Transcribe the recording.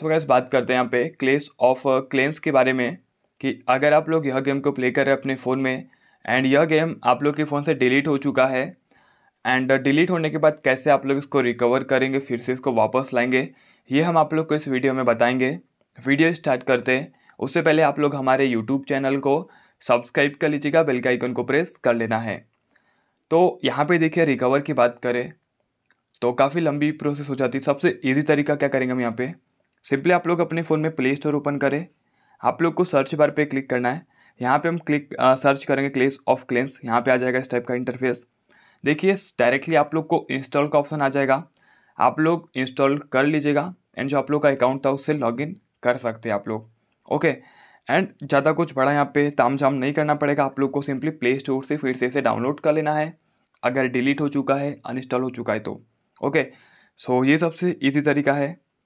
सो gas बात करते हैं यहाँ पे क्लेस ऑफ क्लेंस के बारे में कि अगर आप लोग यह गेम को प्ले कर रहे हैं अपने फ़ोन में एंड यह गेम आप लोग के फ़ोन से डिलीट हो चुका है एंड डिलीट uh, होने के बाद कैसे आप लोग इसको रिकवर करेंगे फिर से इसको वापस लाएंगे ये हम आप लोग को इस वीडियो में बताएंगे वीडियो स्टार्ट करते हैं उससे पहले आप लोग हमारे यूट्यूब चैनल को सब्सक्राइब कर लीजिएगा बेल के आइकन को प्रेस कर लेना है तो यहाँ पे देखिए रिकवर की बात करें तो काफ़ी लंबी प्रोसेस हो जाती है सबसे इजी तरीका क्या करेंगे हम यहाँ पे सिंपली आप लोग अपने फ़ोन में प्ले स्टोर ओपन करें आप लोग को सर्च बार पे क्लिक करना है यहाँ पे हम क्लिक आ, सर्च करेंगे क्लेस ऑफ क्लेंस यहाँ पे आ जाएगा इस टाइप का इंटरफेस देखिए डायरेक्टली आप लोग को इंस्टॉल का ऑप्शन आ जाएगा आप लोग इंस्टॉल कर लीजिएगा एंड जो आप लोग का अकाउंट था उससे लॉगिन कर सकते हैं आप लोग ओके एंड ज़्यादा कुछ बड़ा यहाँ पे ताम झाम नहीं करना पड़ेगा आप लोग को सिंपली प्ले स्टोर से फिर से इसे डाउनलोड कर लेना है अगर डिलीट हो चुका है अनइंस्टॉल हो चुका है तो ओके सो so, ये सबसे ईजी तरीका है